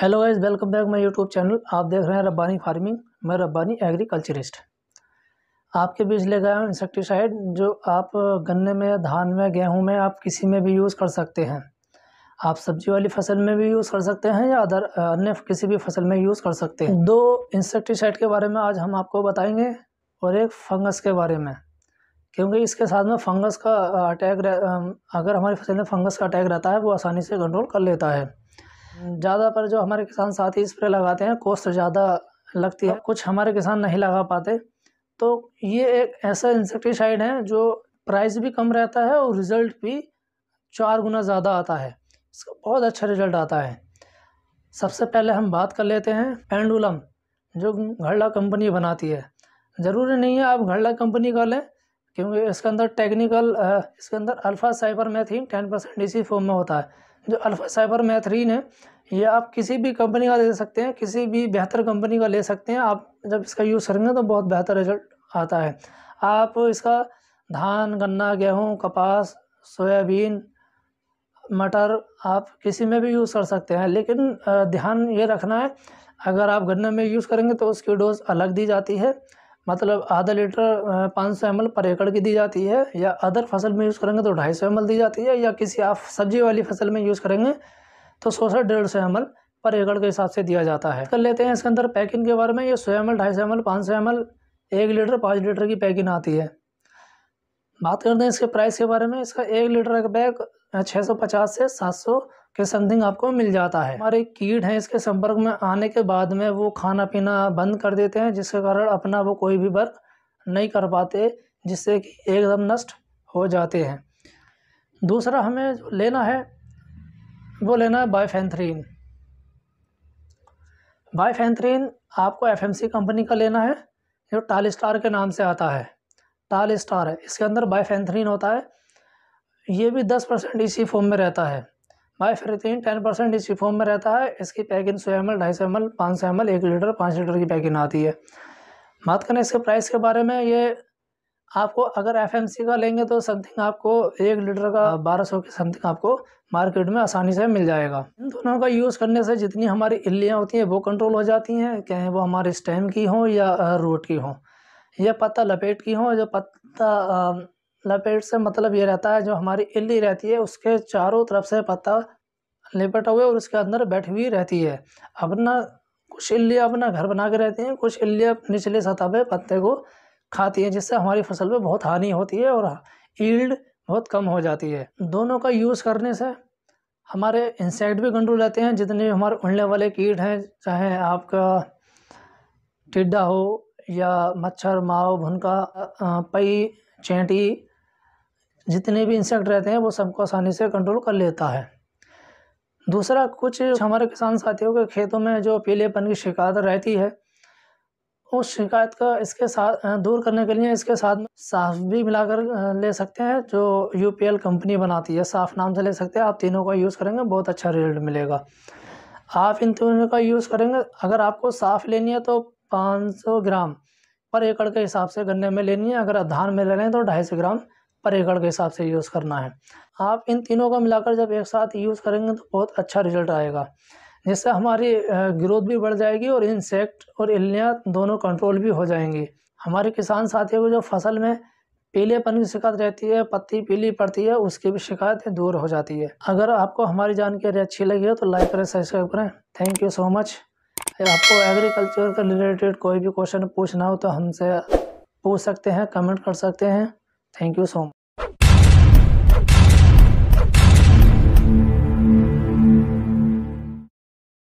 hello guys welcome back my YouTube channel आप देख रहे हैं रब्बानी फार्मिंग मैं रब्बानी एग्रीकल्चरिस्ट आपके बीच ले गया हूँ इंसेक्टिसाइड जो आप गन्ने में धान में गेहूं में आप किसी में भी यूज़ कर सकते हैं आप सब्जी वाली फसल में भी यूज़ कर सकते हैं या अदर अन्य किसी भी फसल में यूज़ कर सकते हैं दो इंसेक्टिसाइड के बारे में आज हम आपको बताएंगे और एक फंगस के बारे में क्योंकि इसके साथ में फंगस का अटैक अगर हमारी फसल में फंगस का अटैक रहता है वो आसानी से कंट्रोल कर लेता है ज़्यादातर जो हमारे किसान साथी स्प्रे लगाते हैं कॉस्ट ज़्यादा लगती है कुछ हमारे किसान नहीं लगा पाते तो ये एक ऐसा इंसेक्टिसाइड है जो प्राइस भी कम रहता है और रिज़ल्ट भी चार गुना ज़्यादा आता है इसका बहुत अच्छा रिज़ल्ट आता है सबसे पहले हम बात कर लेते हैं पेंडुलम जो घड़ला कंपनी बनाती है ज़रूरी नहीं है आप घड़ला कंपनी का लें क्योंकि इसके अंदर टेक्निकल इसके अंदर alpha cypermethrin ten percent इसी फॉर्म में होता है जो अल्फ़ा साइबर मैथरीन है ये आप किसी भी कंपनी का ले सकते हैं किसी भी बेहतर कंपनी का ले सकते हैं आप जब इसका यूज़ करेंगे तो बहुत बेहतर रिजल्ट आता है आप इसका धान गन्ना गेहूँ कपास सोयाबीन मटर आप किसी में भी यूज़ कर सकते हैं लेकिन ध्यान ये रखना है अगर आप गन्ने में यूज़ करेंगे तो उसकी डोज़ अलग दी जाती है मतलब आधा लीटर पाँच सौ एम पर एकड़ की दी जाती है या अदर फसल में यूज़ करेंगे तो ढाई सौ एम दी जाती है या किसी आप सब्जी वाली फसल में यूज़ करेंगे तो सौ से डेढ़ सौ एम पर एकड़ के हिसाब से दिया जाता है कर लेते हैं इसके अंदर पैकिंग के बारे में ये सौ एम एल ढाई सौ एम एल पाँच सौ एम एक लीटर पाँच लीटर की पैकिंग आती है बात करते हैं इसके प्राइस के बारे में इसका एक लीटर का बैग छः सौ पचास से सात सौ के समथिंग आपको मिल जाता है हमारे कीट हैं इसके संपर्क में आने के बाद में वो खाना पीना बंद कर देते हैं जिसके कारण अपना वो कोई भी वर्क नहीं कर पाते जिससे कि एकदम नष्ट हो जाते हैं दूसरा हमें लेना है वो लेना है बायफेंथ्रीन बायफेंथ्रीन आपको एफएमसी कंपनी का लेना है जो टाल स्टार के नाम से आता है टाल स्टार है इसके अंदर बायफेंथ्रीन होता है ये भी दस परसेंट इसी फॉर्म में रहता है माइफेरेथ्रीन टेन परसेंट इसी फॉर्म में रहता है इसकी पैकिंग सौ एम एल ढाई सौ एम एल पाँच सौ एम एल एक लीटर पाँच लीटर की पैकिंग आती है बात करें इसके प्राइस के बारे में ये आपको अगर एफ एम सी का लेंगे तो समथिंग आपको एक लीटर का बारह सौ के समथिंग आपको मार्केट में आसानी से मिल जाएगा इन दोनों का यूज़ करने से जितनी हमारी इल्लियाँ होती हैं वो कंट्रोल हो जाती हैं चाहे वो हमारे स्टेम की हों या रूट की हों या पत्ता लपेट की हों या पत्ता लपेट से मतलब ये रहता है जो हमारी इल्ली रहती है उसके चारों तरफ से पत्ता लिपटा हुआ और उसके अंदर बैठी हुई रहती है अपना कुछ इल्लियाँ अपना घर बना के रहती हैं कुछ इल्लियाँ निचले सतह पर पत्ते को खाती हैं जिससे हमारी फसल पर बहुत हानि होती है और ईल्ड बहुत कम हो जाती है दोनों का यूज़ करने से हमारे इंसेक्ट भी कंट्रोल रहते हैं जितने हमारे उड़ने वाले कीट हैं चाहे आपका टिड्डा हो या मच्छर माव भुनका पई चींटी जितने भी इंसेक्ट रहते हैं वो सबको आसानी से कंट्रोल कर लेता है दूसरा कुछ हमारे किसान साथियों के खेतों में जो पीलेपन की शिकायत रहती है उस शिकायत का इसके साथ दूर करने के लिए इसके साथ में साफ भी मिलाकर ले सकते हैं जो यू कंपनी बनाती है साफ नाम से ले सकते हैं आप तीनों का यूज़ करेंगे बहुत अच्छा रिजल्ट मिलेगा आप इन तीनों का यूज़ करेंगे अगर आपको साफ लेनी है तो 500 ग्राम पर एकड़ के हिसाब से गन्ने में लेनी है अगर धान में ले लें तो ढाई सौ ग्राम पर एकड़ के हिसाब से यूज़ करना है आप इन तीनों को मिलाकर जब एक साथ यूज़ करेंगे तो बहुत अच्छा रिजल्ट आएगा जिससे हमारी ग्रोथ भी बढ़ जाएगी और इंसेक्ट और इल्लियाँ दोनों कंट्रोल भी हो जाएंगी हमारे किसान साथियों को जो फसल में पीलेपन की शिकायत रहती है पत्ती पीली पड़ती है उसकी भी शिकायतें दूर हो जाती है अगर आपको हमारी जानकारी अच्छी लगी हो तो लाइक करें सब्सक्राइब करें थैंक यू सो मच या आपको एग्रीकल्चर के रिलेटेड कोई भी क्वेश्चन पूछना हो तो हमसे पूछ सकते हैं कमेंट कर सकते हैं थैंक यू सो मच